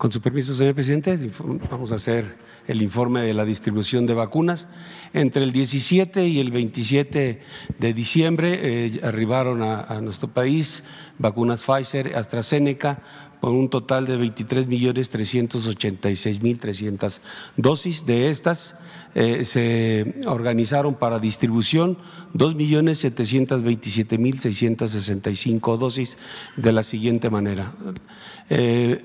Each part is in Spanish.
Con su permiso, señor presidente, vamos a hacer el informe de la distribución de vacunas. Entre el 17 y el 27 de diciembre eh, arribaron a, nuestro país vacunas Pfizer, AstraZeneca, por un total de 23 millones 386 mil 300 dosis. De estas eh, se organizaron para distribución 2 millones 727 mil 665 dosis de la siguiente manera. Eh,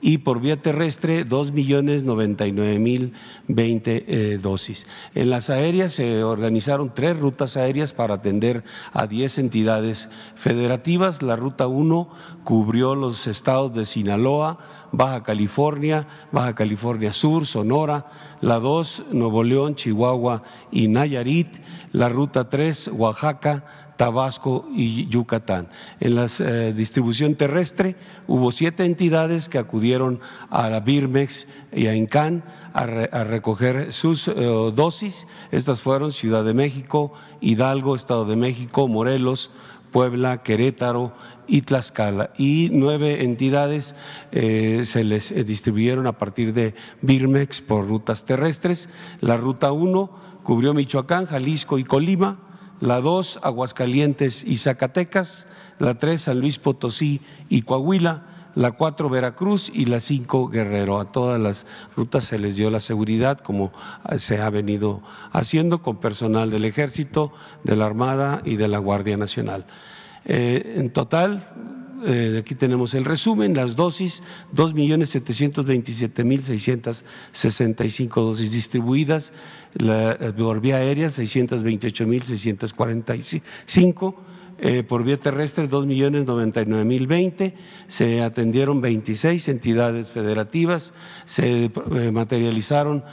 y por vía terrestre dos millones 99 mil 20 eh, dosis. En las aéreas se organizaron tres rutas aéreas para atender a 10 entidades federativas. La ruta 1 cubrió los estados de Sinaloa, Baja California, Baja California Sur, Sonora, la 2 Nuevo León, Chihuahua y Nayarit, la ruta 3 Oaxaca, Tabasco y Yucatán. En la eh, distribución terrestre hubo siete entidades que acudieron a Birmex y a Incan a, recoger sus eh, dosis. Estas fueron Ciudad de México, Hidalgo, Estado de México, Morelos, Puebla, Querétaro y Tlaxcala. Y nueve entidades eh, se les distribuyeron a partir de Birmex por rutas terrestres. La ruta 1 cubrió Michoacán, Jalisco y Colima la 2 Aguascalientes y Zacatecas, la 3 San Luis Potosí y Coahuila, la 4 Veracruz y la 5 Guerrero. A todas las rutas se les dio la seguridad como se ha venido haciendo con personal del Ejército, de la Armada y de la Guardia Nacional. Eh, en total, eh, aquí tenemos el resumen, las dosis, 2.727.665 dosis distribuidas, la, eh, por vía aérea 628.645. Eh, por vía terrestre millones 2.099.020, se atendieron 26 entidades federativas, se eh, materializaron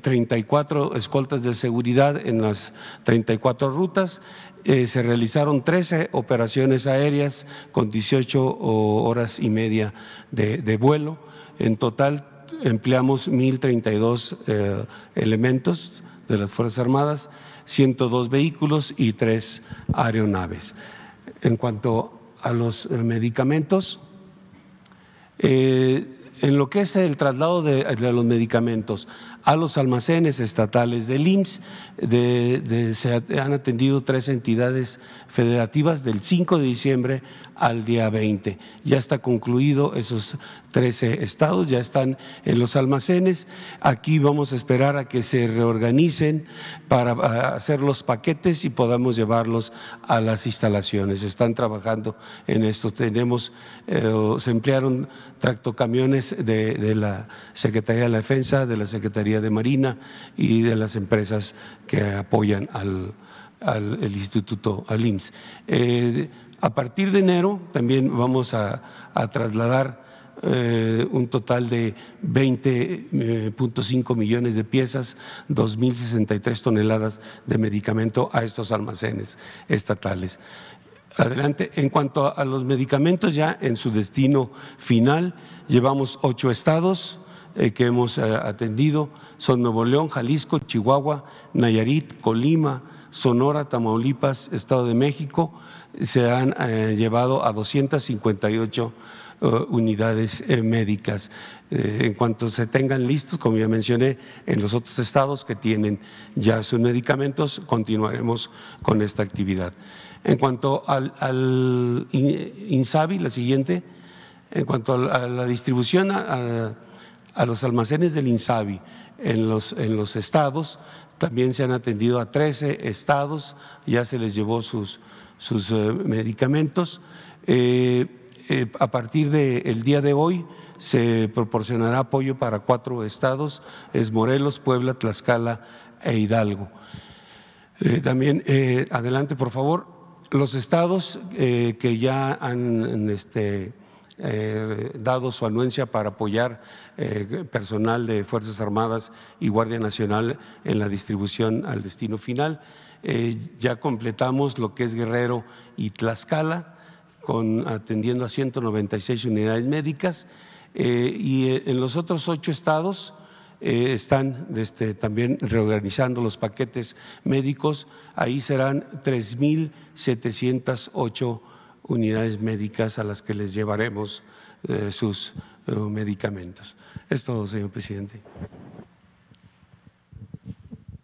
34 escoltas de seguridad en las 34 rutas. Eh, se realizaron 13 operaciones aéreas con 18 horas y media de, vuelo. En total empleamos 1.032 eh, elementos de las Fuerzas Armadas, 102 vehículos y 3 aeronaves. En cuanto a los eh, medicamentos, eh, en lo que es el traslado de los medicamentos, a los almacenes estatales del IMSS. De, se han atendido tres entidades federativas del 5 de diciembre al día 20. Ya está concluido esos 13 estados, ya están en los almacenes. Aquí vamos a esperar a que se reorganicen para ah, hacer los paquetes y podamos llevarlos a las instalaciones. Están trabajando en esto. Tenemos, eh, se emplearon tractocamiones de, de la Secretaría de la Defensa, de la Secretaría de Marina y de las empresas que apoyan al, Instituto, al IMSS. Eh, a partir de enero también vamos a, trasladar eh, un total de 20.5 eh, millones de piezas, 2.063 toneladas de medicamento a estos almacenes estatales. Adelante, en cuanto a los medicamentos ya en su destino final, llevamos ocho estados, eh, que hemos eh, atendido son Nuevo León, Jalisco, Chihuahua, Nayarit, Colima, Sonora, Tamaulipas, Estado de México. Se han eh, llevado a 258 unidades médicas. en cuanto se tengan listos, como ya mencioné, en los otros estados que tienen ya sus medicamentos, continuaremos con esta actividad. En cuanto al, INSABI, la siguiente, en cuanto a la distribución a los almacenes del INSABI en los, en los estados. También se han atendido a 13 estados, ya se les llevó sus, sus eh, medicamentos. Eh, eh, a partir del día de hoy se proporcionará apoyo para cuatro estados, es Morelos, Puebla, Tlaxcala e Hidalgo. también, adelante, por favor, los estados que ya han este, eh, dado su anuencia para apoyar eh, personal de Fuerzas Armadas y Guardia Nacional en la distribución al destino final. Eh, ya completamos lo que es Guerrero y Tlaxcala, atendiendo a 196 unidades médicas. y en los otros ocho estados, están este, también reorganizando los paquetes médicos. Ahí serán 3.708 unidades médicas a las que les llevaremos eh, sus eh, medicamentos. Es todo, señor presidente.